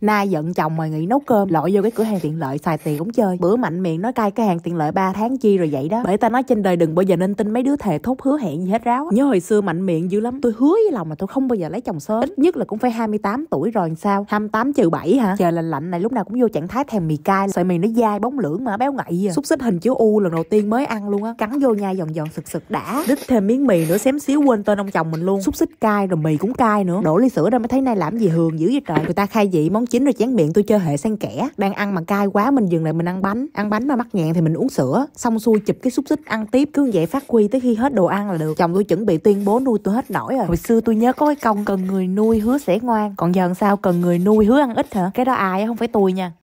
nay giận chồng mà nghĩ nấu cơm lội vô cái cửa hàng tiện lợi xài tiền cũng chơi bữa mạnh miệng nói cai cái hàng tiện lợi 3 tháng chi rồi vậy đó bởi ta nói trên đời đừng bao giờ nên tin mấy đứa thề thốt hứa hẹn gì hết ráo nhớ hồi xưa mạnh miệng dữ lắm tôi hứa với lòng mà tôi không bao giờ lấy chồng sớm ít nhất là cũng phải 28 tuổi rồi làm sao 28 trừ 7 hả trời lạnh lạnh này lúc nào cũng vô trạng thái thèm mì cay sợi mì nó dai bóng lưỡng mà béo ngậy à. xúc xích hình chữ u lần đầu tiên mới ăn luôn á cắn vô nhai giòn giòn sực sực đã đít thêm miếng mì nữa xém xíu quên tên ông chồng mình luôn xúc xích cay rồi mì cũng cay nữa đổ ly sữa ra mới thấy nay làm gì hường dữ vậy trời người ta khai vị món chín rồi chán miệng tôi chơi hệ sang kẻ đang ăn mà cay quá mình dừng lại mình ăn bánh ăn bánh mà mắc nhạn thì mình uống sữa xong xuôi chụp cái xúc xích ăn tiếp cứ vậy phát huy tới khi hết đồ ăn là được chồng tôi chuẩn bị tuyên bố nuôi tôi hết nổi rồi à. hồi xưa tôi nhớ có cái công cần người nuôi hứa sẽ ngoan còn giờ sao cần người nuôi hứa ăn ít hả cái đó ai không phải tôi nha